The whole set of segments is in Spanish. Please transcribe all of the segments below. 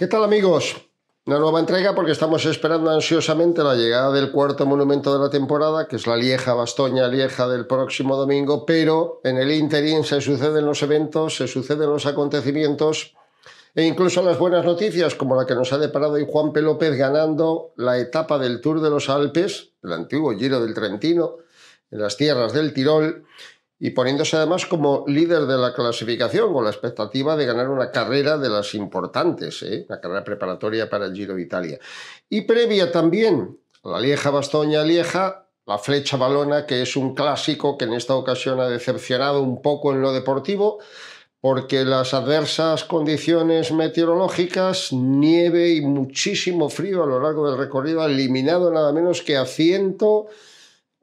¿Qué tal amigos? Una nueva entrega porque estamos esperando ansiosamente la llegada del cuarto monumento de la temporada, que es la Lieja Bastoña Lieja del próximo domingo, pero en el interín se suceden los eventos, se suceden los acontecimientos e incluso las buenas noticias, como la que nos ha deparado hoy Juan P. López ganando la etapa del Tour de los Alpes, el antiguo Giro del Trentino, en las tierras del Tirol, y poniéndose además como líder de la clasificación con la expectativa de ganar una carrera de las importantes, ¿eh? la carrera preparatoria para el Giro de Italia. Y previa también la Lieja Bastoña Lieja, la Flecha Balona, que es un clásico que en esta ocasión ha decepcionado un poco en lo deportivo, porque las adversas condiciones meteorológicas, nieve y muchísimo frío a lo largo del recorrido ha eliminado nada menos que a ciento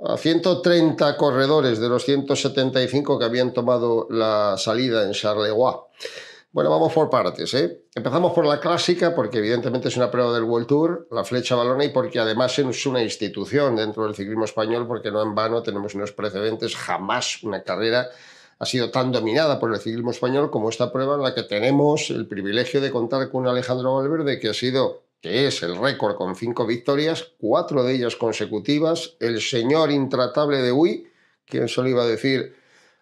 a 130 corredores de los 175 que habían tomado la salida en Charleroi. Bueno, vamos por partes. ¿eh? Empezamos por la clásica, porque evidentemente es una prueba del World Tour, la flecha balona, y porque además es una institución dentro del ciclismo español, porque no en vano tenemos unos precedentes. Jamás una carrera ha sido tan dominada por el ciclismo español como esta prueba en la que tenemos el privilegio de contar con Alejandro Valverde, que ha sido que es el récord con cinco victorias, cuatro de ellas consecutivas, el señor intratable de Uy, quien se iba a decir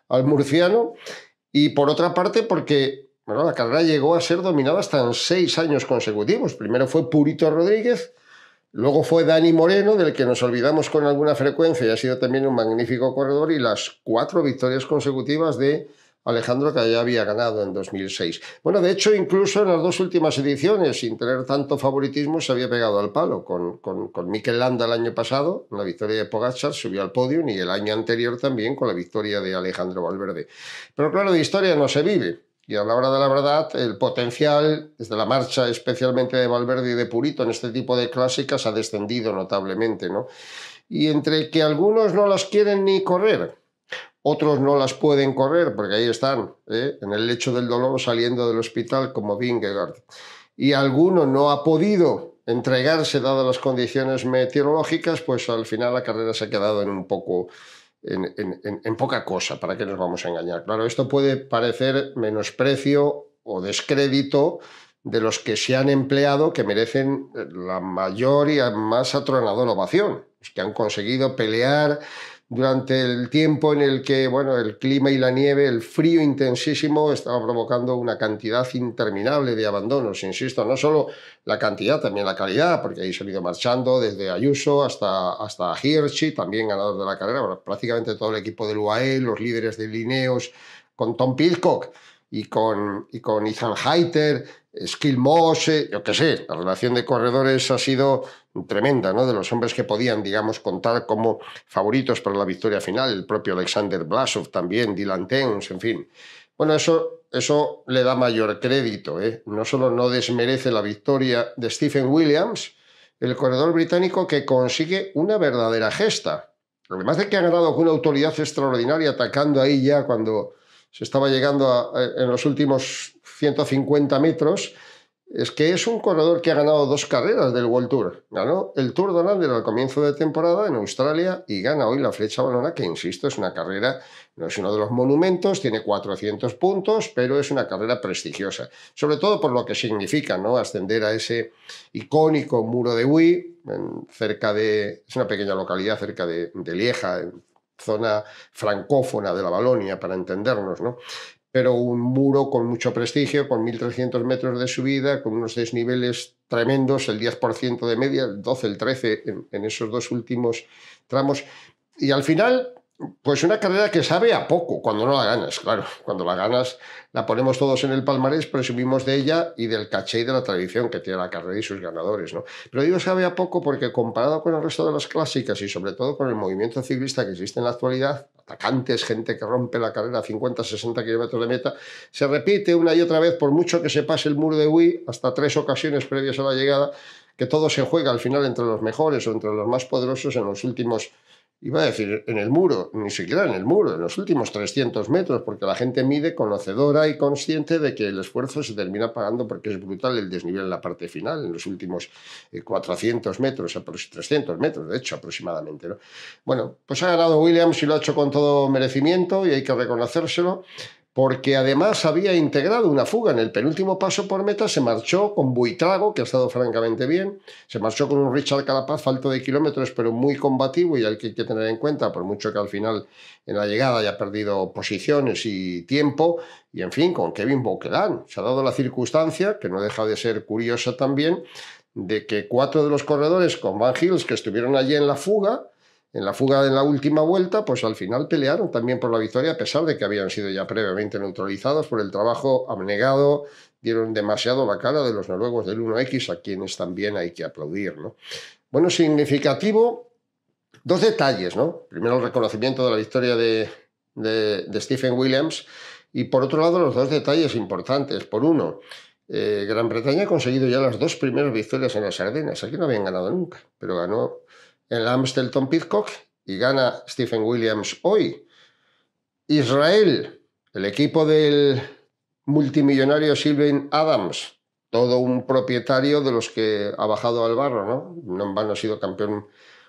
al murciano, y por otra parte porque la carrera llegó a ser dominada hasta en seis años consecutivos. Primero fue Purito Rodríguez, luego fue Dani Moreno, del que nos olvidamos con alguna frecuencia y ha sido también un magnífico corredor, y las cuatro victorias consecutivas de Alejandro, que ya había ganado en 2006. Bueno, de hecho, incluso en las dos últimas ediciones, sin tener tanto favoritismo, se había pegado al palo. Con, con, Landa el año pasado, en la victoria de Pogachar, subió al podio, y el año anterior también con la victoria de Alejandro Valverde. Pero claro, de historia no se vive. Y a la hora de la verdad, el potencial, desde la marcha especialmente de Valverde y de Purito en este tipo de clásicas, ha descendido notablemente, ¿no? Y entre que algunos no las quieren ni correr, otros no las pueden correr porque ahí están, ¿eh? en el lecho del dolor saliendo del hospital como Bingegard. Y alguno no ha podido entregarse dadas las condiciones meteorológicas, pues al final la carrera se ha quedado en un poco en, poca cosa, ¿para qué nos vamos a engañar? Claro, esto puede parecer menosprecio o descrédito de los que se han empleado que merecen la mayor y más atronadora ovación, que han conseguido pelear durante el tiempo en el que bueno, el clima y la nieve, el frío intensísimo, estaba provocando una cantidad interminable de abandonos. Insisto, no solo la cantidad, también la calidad, porque ahí se han ido marchando desde Ayuso hasta, hasta Hirschi, también ganador de la carrera, prácticamente todo el equipo del UAE, los líderes de Lineos, con Tom Pilcock y con, y con Ethan Heiter, Skill Mose, yo qué sé, la relación de corredores ha sido tremenda, ¿no? De los hombres que podían, digamos, contar como favoritos para la victoria final, el propio Alexander Blasov también, Dylan Tens, en fin. Bueno, eso, eso le da mayor crédito, ¿eh? No solo no desmerece la victoria de Stephen Williams, el corredor británico que consigue una verdadera gesta. Lo Además de que ha ganado con una autoridad extraordinaria atacando ahí ya cuando se estaba llegando eh, en los últimos 150 metros, es que es un corredor que ha ganado dos carreras del World Tour. Ganó el Tour de Holanda al comienzo de temporada en Australia y gana hoy la Flecha Balona, que insisto, es una carrera, no es uno de los monumentos, tiene 400 puntos, pero es una carrera prestigiosa. Sobre todo por lo que significa, ¿no? Ascender a ese icónico muro de Wii, cerca de. Es una pequeña localidad cerca de, de Lieja, zona francófona de la Balonia, para entendernos, ¿no? Pero un muro con mucho prestigio, con 1.300 metros de subida, con unos desniveles tremendos, el 10% de media, el 12, el 13 en, en esos dos últimos tramos. Y al final pues una carrera que sabe a poco cuando no la ganas, claro. Cuando la ganas la ponemos todos en el palmarés, presumimos de ella y del caché y de la tradición que tiene la carrera y sus ganadores, ¿no? Pero digo sabe a poco porque comparado con el resto de las clásicas y sobre todo con el movimiento ciclista que existe en la actualidad, atacantes, gente que rompe la carrera a 50, 60 kilómetros de meta, se repite una y otra vez por mucho que se pase el muro de Wii hasta tres ocasiones previas a la llegada, que todo se juega al final entre los mejores o entre los más poderosos en los últimos iba a decir en el muro, ni siquiera en el muro, en los últimos 300 metros, porque la gente mide conocedora y consciente de que el esfuerzo se termina pagando porque es brutal el desnivel en la parte final, en los últimos 400 eh, metros, 300 metros, de hecho, aproximadamente. ¿no? Bueno, pues ha ganado Williams y lo ha hecho con todo merecimiento y hay que reconocérselo porque además había integrado una fuga en el penúltimo paso por meta, se marchó con Buitrago, que ha estado francamente bien, se marchó con un Richard Calapaz, faltó de kilómetros, pero muy combativo y al que hay que tener en cuenta, por mucho que al final en la llegada haya perdido posiciones y tiempo, y en fin, con Kevin Boquelán. Se ha dado la circunstancia, que no deja de ser curiosa también, de que cuatro de los corredores con Van Hills que estuvieron allí en la fuga, en la fuga de la última vuelta, pues al final pelearon también por la victoria, a pesar de que habían sido ya previamente neutralizados por el trabajo abnegado, dieron demasiado la cara de los noruegos del 1X, a quienes también hay que aplaudir. Bueno, significativo, dos detalles, ¿no? Primero el reconocimiento de la victoria de, Stephen Williams y por otro lado los dos detalles importantes. Por uno, eh, Gran Bretaña ha conseguido ya las dos primeras victorias en las Ardenas, aquí no habían ganado nunca, pero ganó el Amstelton Pitcock y gana Stephen Williams hoy. Israel, el equipo del multimillonario Sylvain Adams, todo un propietario de los que ha bajado al barro, ¿no? No ha sido campeón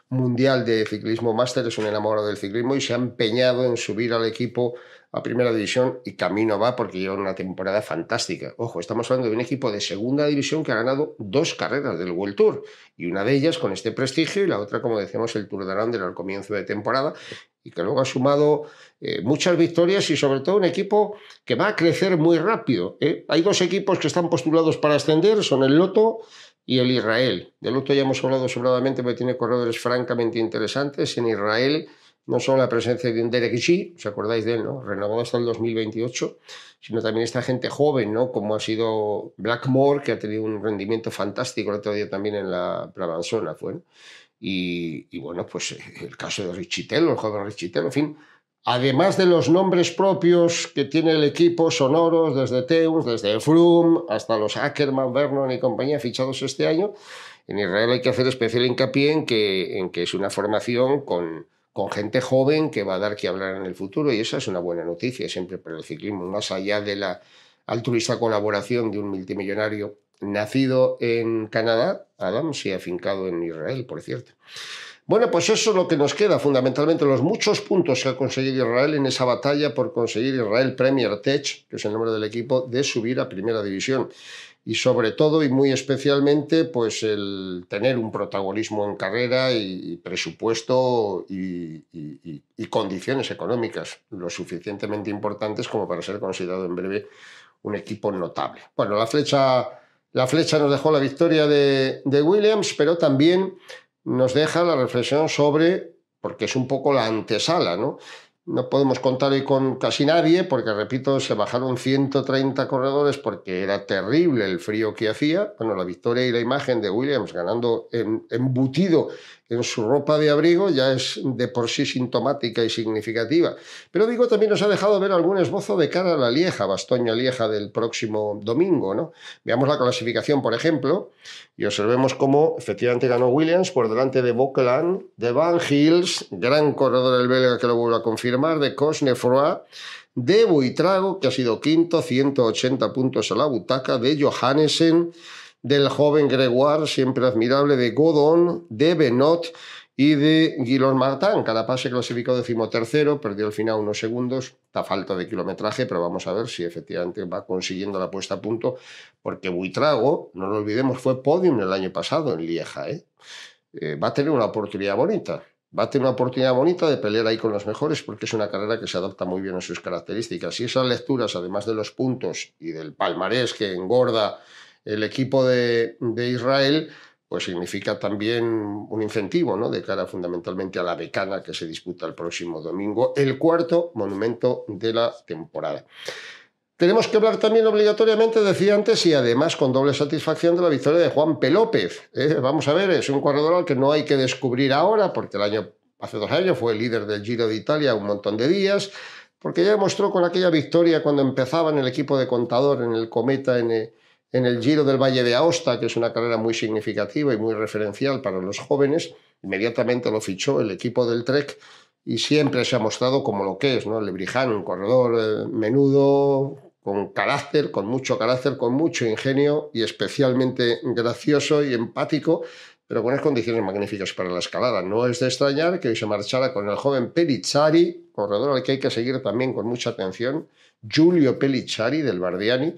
mundial de ciclismo máster, es un enamorado del ciclismo y se ha empeñado en subir al equipo a Primera División y camino va porque lleva una temporada fantástica. Ojo, estamos hablando de un equipo de Segunda División que ha ganado dos carreras del World Tour y una de ellas con este prestigio y la otra, como decíamos, el Tour de arandel al comienzo de temporada y que luego ha sumado eh, muchas victorias y sobre todo un equipo que va a crecer muy rápido. ¿eh? Hay dos equipos que están postulados para ascender, son el Loto y el Israel. Del Loto ya hemos hablado sobradamente porque tiene corredores francamente interesantes en Israel no solo la presencia de un Derek G, os acordáis de él, ¿no? renovado hasta el 2028, sino también esta gente joven, ¿no? como ha sido Blackmore, que ha tenido un rendimiento fantástico el otro día también en la Brabanzona, fue. Y, bueno, pues eh, el caso de Richitello, el joven Richitello, en fin, además de los nombres propios que tiene el equipo sonoros, desde Teus, desde Froome, hasta los Ackerman, Vernon y compañía fichados este año, en Israel hay que hacer especial hincapié en que, en que es una formación con con gente joven que va a dar que hablar en el futuro y esa es una buena noticia siempre para el ciclismo, más allá de la altruista colaboración de un multimillonario nacido en Canadá, Adam se ha afincado en Israel, por cierto. Bueno, pues eso es lo que nos queda, fundamentalmente los muchos puntos que ha conseguido Israel en esa batalla por conseguir Israel Premier Tech, que es el nombre del equipo, de subir a Primera División y sobre todo y muy especialmente pues el tener un protagonismo en carrera y, presupuesto y, condiciones económicas lo suficientemente importantes como para ser considerado en breve un equipo notable. Bueno, la flecha, la flecha nos dejó la victoria de, de Williams, pero también nos deja la reflexión sobre, porque es un poco la antesala, ¿no? no podemos contar con casi nadie, porque repito, se bajaron 130 corredores porque era terrible el frío que hacía. Bueno, la victoria y la imagen de Williams ganando embutido en su ropa de abrigo ya es de por sí sintomática y significativa. Pero digo, también nos ha dejado ver algún esbozo de cara a la Lieja, Bastoña Lieja del próximo domingo. ¿no? Veamos la clasificación, por ejemplo, y observemos cómo efectivamente ganó Williams por delante de Boclan, de Van Hills, gran corredor del belga que lo vuelvo a confirmar, de Cosnefroy, de Buitrago, que ha sido quinto, 180 puntos a la butaca, de Johannesen, del joven Gregoire, siempre admirable, de Godon, de Benot y de Guillaume Martin. cada se clasificó decimotercero, perdió al final unos segundos, está falta de kilometraje, pero vamos a ver si efectivamente va consiguiendo la puesta a punto, porque Buitrago, no lo olvidemos, fue podium el año pasado en Lieja. ¿eh? ¿eh? va a tener una oportunidad bonita. Va a tener una oportunidad bonita de pelear ahí con los mejores porque es una carrera que se adapta muy bien a sus características. Y esas lecturas, además de los puntos y del palmarés que engorda el equipo de, Israel, pues significa también un incentivo ¿no? de cara fundamentalmente a la becana que se disputa el próximo domingo, el cuarto monumento de la temporada. Tenemos que hablar también obligatoriamente, decía antes, y además con doble satisfacción de la victoria de Juan Pelópez. ¿eh? Vamos a ver, es un corredor al que no hay que descubrir ahora, porque el año, hace dos años fue el líder del Giro de Italia un montón de días, porque ya demostró con aquella victoria cuando empezaba en el equipo de contador, en el Cometa, en... El, en el Giro del Valle de Aosta, que es una carrera muy significativa y muy referencial para los jóvenes, inmediatamente lo fichó el equipo del Trek y siempre se ha mostrado como lo que es, ¿no? Lebrijano, un corredor eh, menudo, con carácter, con mucho carácter, con mucho ingenio y especialmente gracioso y empático, pero con unas condiciones magníficas para la escalada. No es de extrañar que hoy se marchara con el joven Pelichari, corredor al que hay que seguir también con mucha atención, Giulio Pelichari del Bardiani,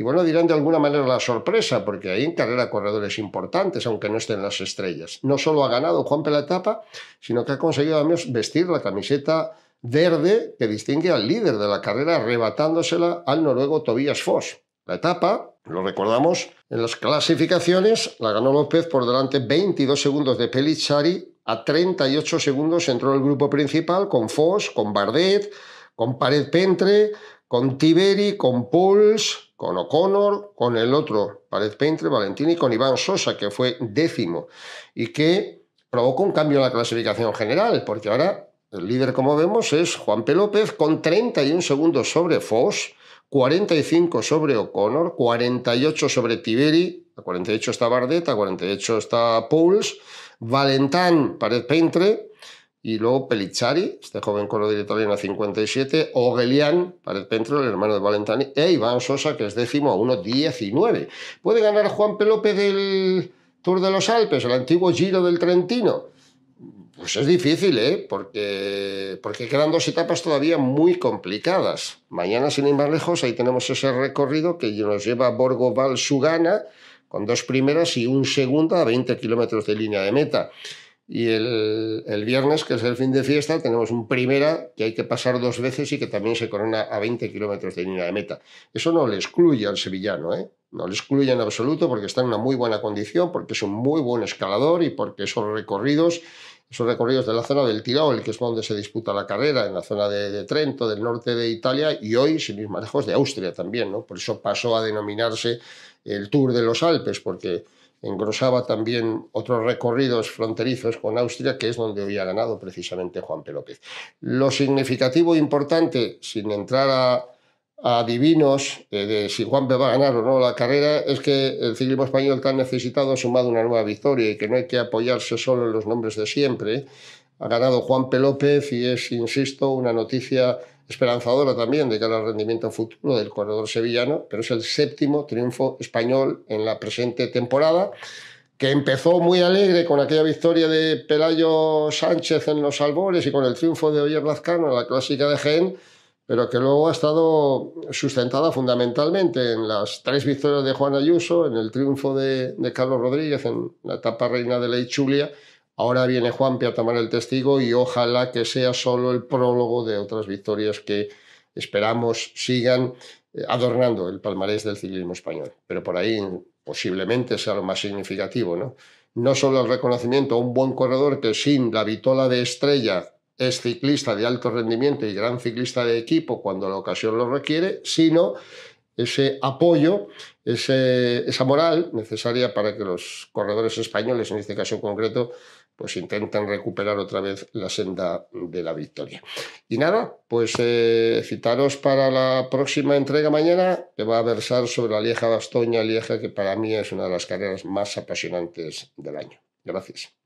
y bueno, dirán de alguna manera la sorpresa, porque hay en carrera corredores importantes, aunque no estén las estrellas. No solo ha ganado Juan la etapa, sino que ha conseguido además vestir la camiseta verde que distingue al líder de la carrera, arrebatándosela al noruego Tobias Foss. La etapa, lo recordamos, en las clasificaciones la ganó López por delante 22 segundos de Pelichari, a 38 segundos entró el grupo principal con Foss, con Bardet, con Pared Pentre, con Tiberi, con Pouls, con O'Connor, con el otro, Pared Valentín, y con Iván Sosa, que fue décimo, y que provocó un cambio en la clasificación general, porque ahora el líder, como vemos, es Juan P. López, con 31 segundos sobre Foss, 45 sobre O'Connor, 48 sobre Tiberi, a 48 está Bardet, a 48 está Pouls, Valentán, Pared Peintre y luego Pelizzari, este joven coro de italiano 57, Ogelian para el Pentro, el hermano de Valentani, e Iván Sosa, que es décimo a 1.19. ¿Puede ganar Juan Pelope del Tour de los Alpes, el antiguo Giro del Trentino? Pues es difícil, ¿eh? Porque, porque quedan dos etapas todavía muy complicadas. Mañana, sin ir más lejos, ahí tenemos ese recorrido que nos lleva a Borgo Sugana, con dos primeras y un segundo a 20 kilómetros de línea de meta. Y el, viernes, que es el fin de fiesta, tenemos un primera que hay que pasar dos veces y que también se corona a 20 kilómetros de línea de meta. Eso no le excluye al sevillano, ¿eh? no le excluye en absoluto porque está en una muy buena condición, porque es un muy buen escalador y porque esos recorridos, esos recorridos de la zona del Tirol, que es donde se disputa la carrera, en la zona de, Trento, del norte de Italia y hoy, sin ir más lejos, de Austria también. ¿no? Por eso pasó a denominarse el Tour de los Alpes, porque engrosaba también otros recorridos fronterizos con Austria, que es donde había ganado precisamente Juan P. Lo significativo e importante, sin entrar a, adivinos eh, de si Juan P. va a ganar o no la carrera, es que el ciclismo español tan necesitado ha sumado una nueva victoria y que no hay que apoyarse solo en los nombres de siempre. Ha ganado Juan P. y es, insisto, una noticia esperanzadora también de cara al rendimiento futuro del corredor sevillano, pero es el séptimo triunfo español en la presente temporada, que empezó muy alegre con aquella victoria de Pelayo Sánchez en los Albores y con el triunfo de Oyer Lazcano en la clásica de Gen, pero que luego ha estado sustentada fundamentalmente en las tres victorias de Juan Ayuso, en el triunfo de, Carlos Rodríguez en la etapa reina de Ley Chulia. Ahora viene Juan a tomar el testigo y ojalá que sea solo el prólogo de otras victorias que esperamos sigan eh, adornando el palmarés del ciclismo español. Pero por ahí posiblemente sea lo más significativo, ¿no? No solo el reconocimiento a un buen corredor que sin la vitola de estrella es ciclista de alto rendimiento y gran ciclista de equipo cuando la ocasión lo requiere, sino ese apoyo, ese, esa moral necesaria para que los corredores españoles, en este caso en concreto, pues intentan recuperar otra vez la senda de la victoria. Y nada, pues eh, citaros para la próxima entrega mañana, que va a versar sobre la Lieja Bastoña Lieja, que para mí es una de las carreras más apasionantes del año. Gracias.